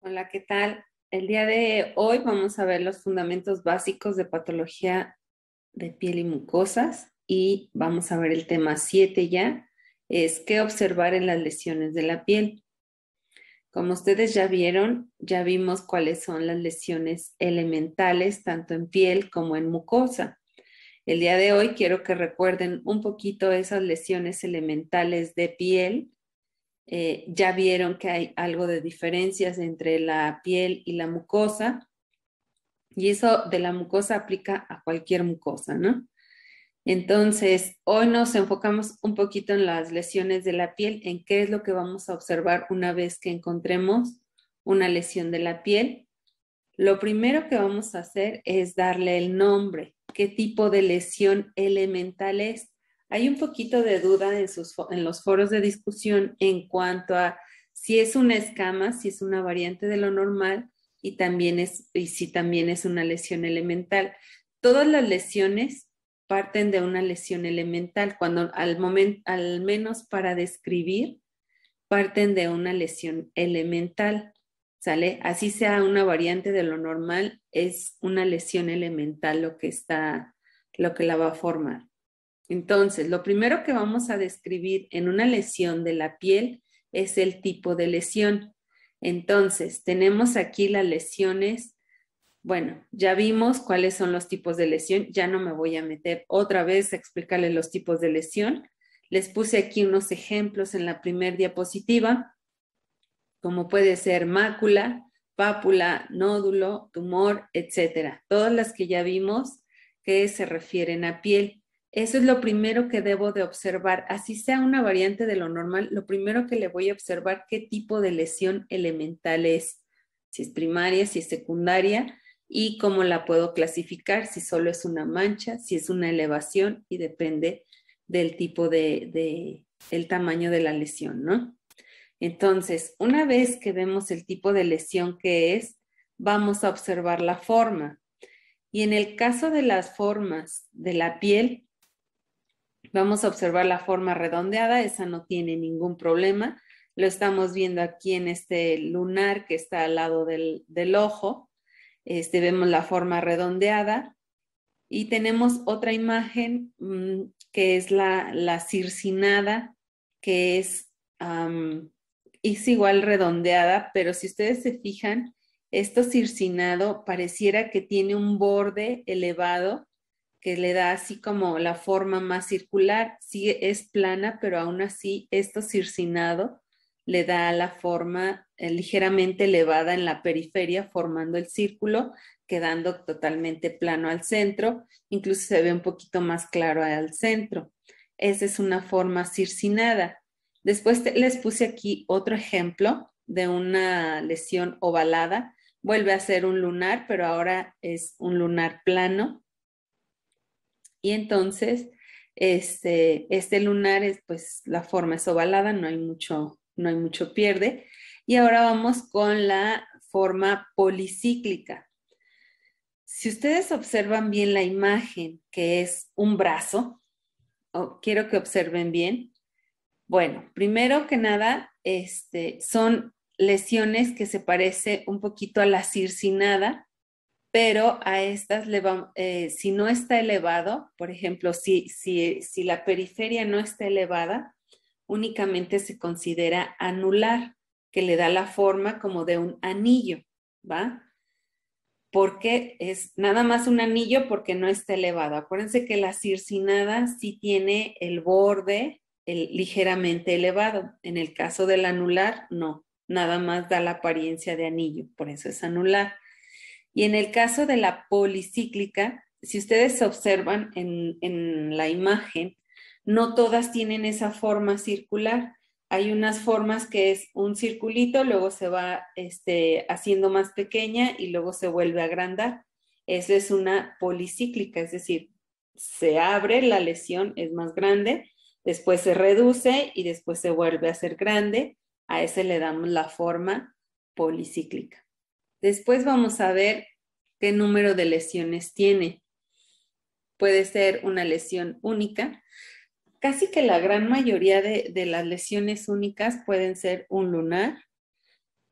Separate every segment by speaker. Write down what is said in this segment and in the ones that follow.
Speaker 1: Hola, ¿qué tal? El día de hoy vamos a ver los fundamentos básicos de patología de piel y mucosas y vamos a ver el tema 7 ya, es qué observar en las lesiones de la piel. Como ustedes ya vieron, ya vimos cuáles son las lesiones elementales tanto en piel como en mucosa. El día de hoy quiero que recuerden un poquito esas lesiones elementales de piel. Eh, ya vieron que hay algo de diferencias entre la piel y la mucosa. Y eso de la mucosa aplica a cualquier mucosa, ¿no? Entonces, hoy nos enfocamos un poquito en las lesiones de la piel, en qué es lo que vamos a observar una vez que encontremos una lesión de la piel. Lo primero que vamos a hacer es darle el nombre qué tipo de lesión elemental es. Hay un poquito de duda en, los foros de discusión en cuanto a si es una escama, si es una variante de lo normal y, también es, y si también es una lesión elemental. Todas las lesiones parten de una lesión elemental, cuando al menos para describir, parten de una lesión elemental. Así sea una variante de lo normal, es una lesión elemental lo que está, lo que la va a formar. Entonces, lo primero que vamos a describir en una lesión de la piel es el tipo de lesión. Entonces, tenemos aquí las lesiones. Bueno, ya vimos cuáles son los tipos de lesión. Ya no me voy a meter otra vez a explicarles los tipos de lesión. Les puse aquí unos ejemplos en la primera diapositiva como puede ser mácula, pápula, nódulo, tumor, etcétera. Todas las que ya vimos que se refieren a piel. Eso es lo primero que debo de observar. Así sea una variante de lo normal, lo primero que le voy a observar qué tipo de lesión elemental es, si es primaria, si es secundaria y cómo la puedo clasificar, si solo es una mancha, si es una elevación y depende del tipo de, de el tamaño de la lesión, ¿no? Entonces, una vez que vemos el tipo de lesión que es, vamos a observar la forma. Y en el caso de las formas de la piel, vamos a observar la forma redondeada, esa no tiene ningún problema. Lo estamos viendo aquí en este lunar que está al lado del, ojo. Este, vemos la forma redondeada, y tenemos otra imagen mm, que es la, circinada, que es es igual redondeada, pero si ustedes se fijan, esto circinado pareciera que tiene un borde elevado que le da así como la forma más circular. Sí es plana, pero aún así esto circinado le da la forma eh, ligeramente elevada en la periferia formando el círculo, quedando totalmente plano al centro. Incluso se ve un poquito más claro al centro. Esa es una forma circinada. Después les puse aquí otro ejemplo de una lesión ovalada. Vuelve a ser un lunar, pero ahora es un lunar plano. Y entonces, este, este lunar es, pues, la forma es ovalada, no hay mucho, no hay mucho pierde. Y ahora vamos con la forma policíclica. Si ustedes observan bien la imagen, que es un brazo, quiero que observen bien, bueno, primero que nada, este, son lesiones que se parece un poquito a la circinada, pero a estas, eh, si no está elevado, por ejemplo, si, si, si la periferia no está elevada, únicamente se considera anular, que le da la forma como de un anillo, ¿va? Porque es nada más un anillo porque no está elevado. Acuérdense que la circinada sí tiene el borde ligeramente elevado. En el caso del anular, no, nada más da la apariencia de anillo, por eso es anular. Y en el caso de la policíclica, si ustedes observan en, la imagen, no todas tienen esa forma circular. Hay unas formas que es un circulito, luego se va este, haciendo más pequeña y luego se vuelve a agrandar. esa es una policíclica, es decir, se abre la lesión, es más grande, después se reduce y después se vuelve a ser grande. A ese le damos la forma policíclica. Después vamos a ver qué número de lesiones tiene. Puede ser una lesión única. Casi que la gran mayoría de, las lesiones únicas pueden ser un lunar,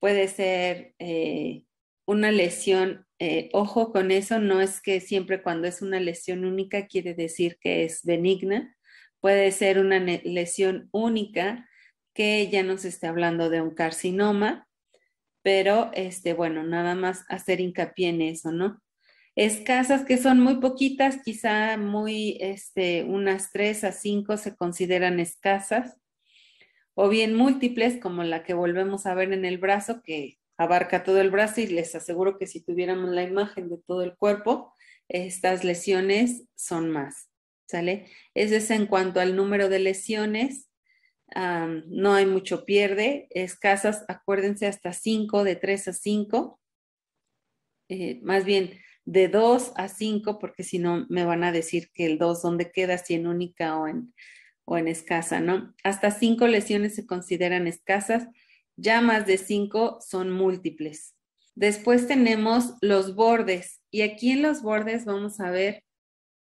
Speaker 1: puede ser eh, una lesión, eh, ojo con eso, no es que siempre cuando es una lesión única quiere decir que es benigna, Puede ser una lesión única que ya nos esté hablando de un carcinoma, pero este, bueno, nada más hacer hincapié en eso, ¿no? Escasas que son muy poquitas, quizá muy, este, unas tres a cinco se consideran escasas, o bien múltiples, como la que volvemos a ver en el brazo, que abarca todo el brazo y les aseguro que si tuviéramos la imagen de todo el cuerpo, estas lesiones son más. ¿sale? Ese es en cuanto al número de lesiones. no hay mucho pierde, escasas, acuérdense, hasta 5, de 3 a 5, eh, más bien de 2 a 5, porque si no me van a decir que el 2, ¿dónde queda? Si en única o en, o en escasa, ¿no? Hasta 5 lesiones se consideran escasas, ya más de 5 son múltiples. Después tenemos los bordes y aquí en los bordes vamos a ver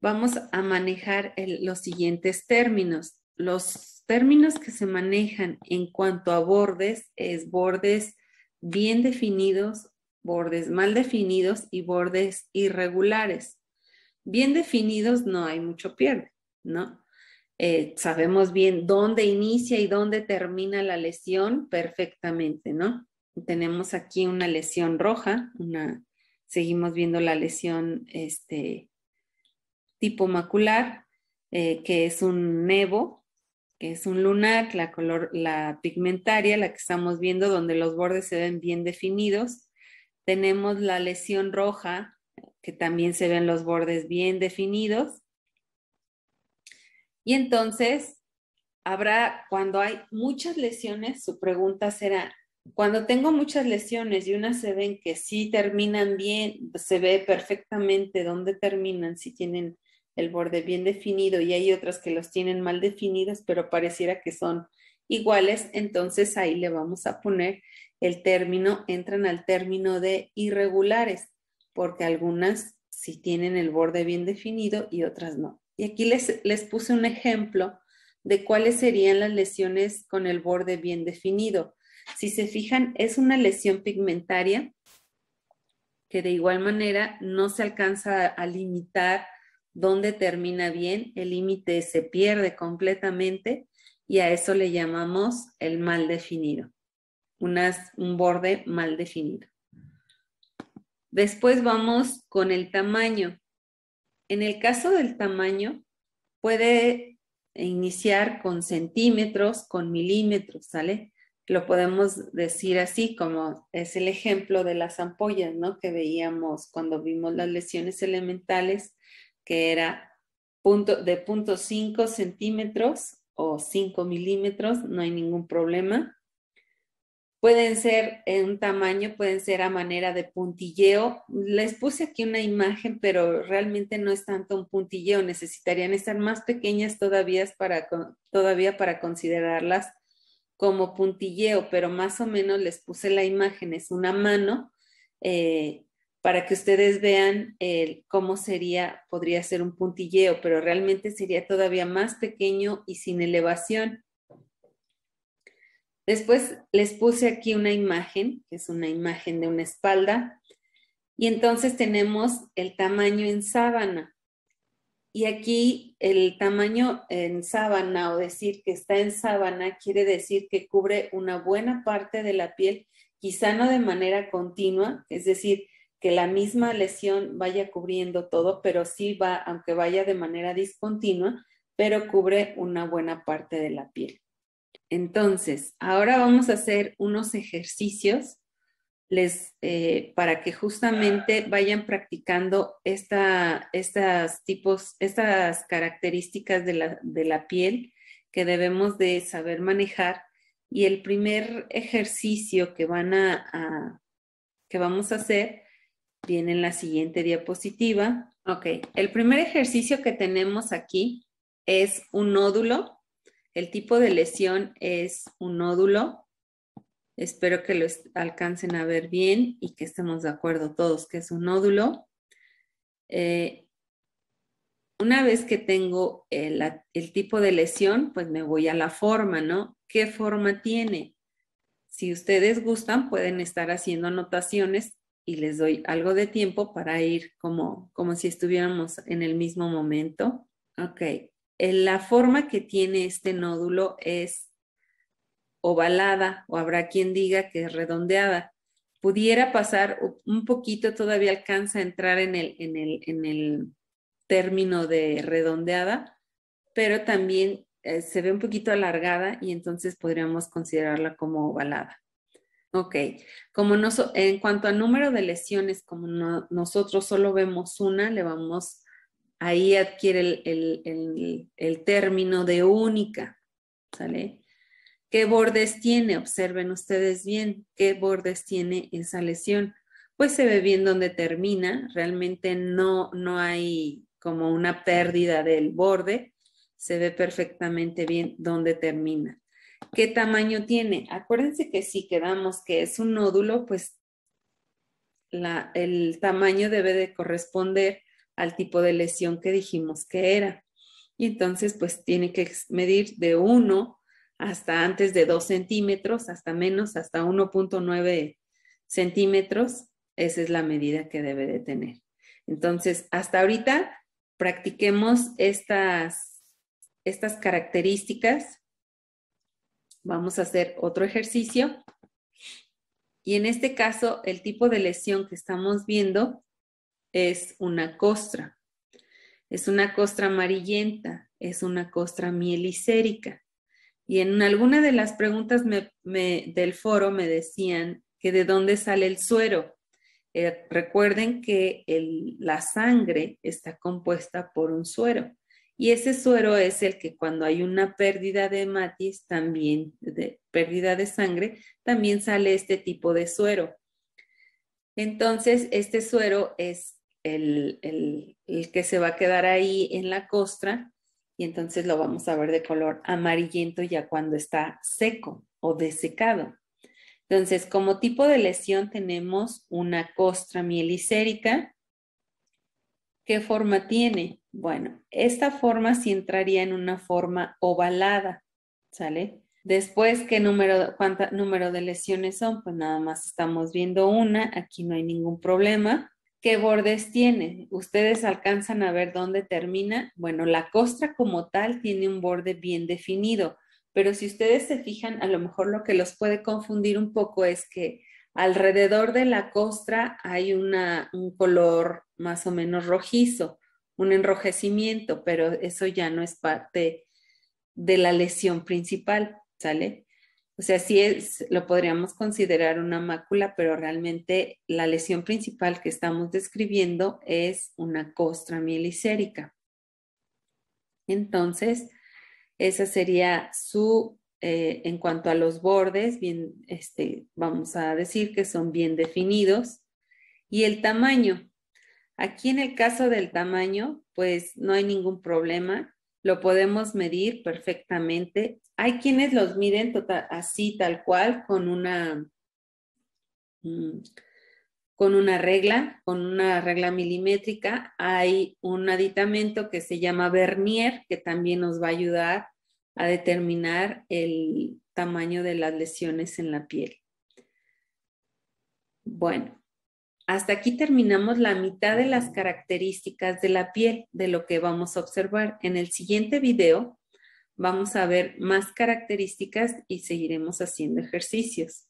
Speaker 1: vamos a manejar los siguientes términos. Los términos que se manejan en cuanto a bordes es bordes bien definidos, bordes mal definidos y bordes irregulares. Bien definidos no hay mucho pierde, ¿no? Eh, sabemos bien dónde inicia y dónde termina la lesión perfectamente, ¿no? Tenemos aquí una lesión roja, una, seguimos viendo la lesión este, tipo macular, eh, que es un nevo, que es un lunar, la, color, la pigmentaria, la que estamos viendo, donde los bordes se ven bien definidos. Tenemos la lesión roja, que también se ven los bordes bien definidos. Y entonces, habrá, cuando hay muchas lesiones, su pregunta será, cuando tengo muchas lesiones y unas se ven que sí terminan bien, se ve perfectamente dónde terminan, si tienen el borde bien definido y hay otras que los tienen mal definidos, pero pareciera que son iguales, entonces ahí le vamos a poner el término, entran al término de irregulares, porque algunas sí tienen el borde bien definido y otras no. Y aquí les, les puse un ejemplo de cuáles serían las lesiones con el borde bien definido. Si se fijan, es una lesión pigmentaria que de igual manera no se alcanza a limitar donde termina bien, el límite se pierde completamente y a eso le llamamos el mal definido, un borde mal definido. Después vamos con el tamaño. En el caso del tamaño, puede iniciar con centímetros, con milímetros, ¿sale? Lo podemos decir así, como es el ejemplo de las ampollas, ¿no? Que veíamos cuando vimos las lesiones elementales, que era de 0.5 5 centímetros o 5 milímetros, no hay ningún problema. Pueden ser en un tamaño, pueden ser a manera de puntilleo. Les puse aquí una imagen, pero realmente no es tanto un puntilleo. Necesitarían estar más pequeñas todavía para, todavía para considerarlas como puntilleo, pero más o menos les puse la imagen. Es una mano eh, para que ustedes vean cómo sería, podría ser un puntilleo, pero realmente sería todavía más pequeño y sin elevación. Después les puse aquí una imagen, que es una imagen de una espalda, y entonces tenemos el tamaño en sábana. Y aquí el tamaño en sábana o decir que está en sábana quiere decir que cubre una buena parte de la piel, quizá no de manera continua, es decir, que la misma lesión vaya cubriendo todo, pero sí va, aunque vaya de manera discontinua, pero cubre una buena parte de la piel. Entonces, ahora vamos a hacer unos ejercicios les, eh, para que justamente vayan practicando estas tipos, estas características de la, de la piel que debemos de saber manejar. Y el primer ejercicio que van a que vamos a hacer Viene la siguiente diapositiva. Ok, el primer ejercicio que tenemos aquí es un nódulo. El tipo de lesión es un nódulo. Espero que lo alcancen a ver bien y que estemos de acuerdo todos que es un nódulo. Eh, una vez que tengo el, el, tipo de lesión, pues me voy a la forma, ¿no? ¿Qué forma tiene? Si ustedes gustan, pueden estar haciendo anotaciones y les doy algo de tiempo para ir como, como si estuviéramos en el mismo momento. Ok, la forma que tiene este nódulo es ovalada o habrá quien diga que es redondeada. Pudiera pasar un poquito, todavía alcanza a entrar en el, en el, término de redondeada, pero también eh, se ve un poquito alargada y entonces podríamos considerarla como ovalada. Ok, como no, en cuanto a número de lesiones, como nosotros solo vemos una, le vamos, ahí adquiere el, término de única, ¿sale? ¿Qué bordes tiene? Observen ustedes bien, ¿qué bordes tiene esa lesión? Pues se ve bien dónde termina, realmente no, no hay como una pérdida del borde, se ve perfectamente bien dónde termina. ¿Qué tamaño tiene? Acuérdense que si quedamos que es un nódulo, pues el tamaño debe de corresponder al tipo de lesión que dijimos que era. Y entonces, pues tiene que medir de 1 hasta antes de 2 centímetros, hasta menos, hasta 1.9 centímetros. Esa es la medida que debe de tener. Entonces, hasta ahorita practiquemos estas, estas características Vamos a hacer otro ejercicio. Y en este caso, el tipo de lesión que estamos viendo es una costra. Es una costra amarillenta, es una costra mielicérica. Y en alguna de las preguntas del foro me decían que de dónde sale el suero. Eh, recuerden que la sangre está compuesta por un suero. Y ese suero es el que cuando hay una pérdida de matiz, también, de pérdida de sangre, también sale este tipo de suero. Entonces, este suero es el, el, que se va a quedar ahí en la costra y entonces lo vamos a ver de color amarillento ya cuando está seco o desecado. Entonces, como tipo de lesión tenemos una costra mielicérica. ¿Qué forma tiene? Bueno, esta forma sí entraría en una forma ovalada, ¿sale? Después, ¿qué número, cuánta, número de lesiones son? Pues nada más estamos viendo una, aquí no hay ningún problema. ¿Qué bordes tiene? ¿Ustedes alcanzan a ver dónde termina? Bueno, la costra como tal tiene un borde bien definido, pero si ustedes se fijan, a lo mejor lo que los puede confundir un poco es que alrededor de la costra hay una, un color más o menos rojizo un enrojecimiento, pero eso ya no es parte de la lesión principal, ¿sale? O sea, sí es, lo podríamos considerar una mácula, pero realmente la lesión principal que estamos describiendo es una costra mielicérica. Entonces, esa sería su, eh, en cuanto a los bordes, bien, este, vamos a decir que son bien definidos. Y el tamaño, Aquí en el caso del tamaño, pues no hay ningún problema, lo podemos medir perfectamente. Hay quienes los miden tota-, así tal cual con una mm, con una regla, con una regla milimétrica. Hay un aditamento que se llama vernier que también nos va a ayudar a determinar el tamaño de las lesiones en la piel. Bueno, hasta aquí terminamos la mitad de las características de la piel, de lo que vamos a observar. En el siguiente video vamos a ver más características y seguiremos haciendo ejercicios.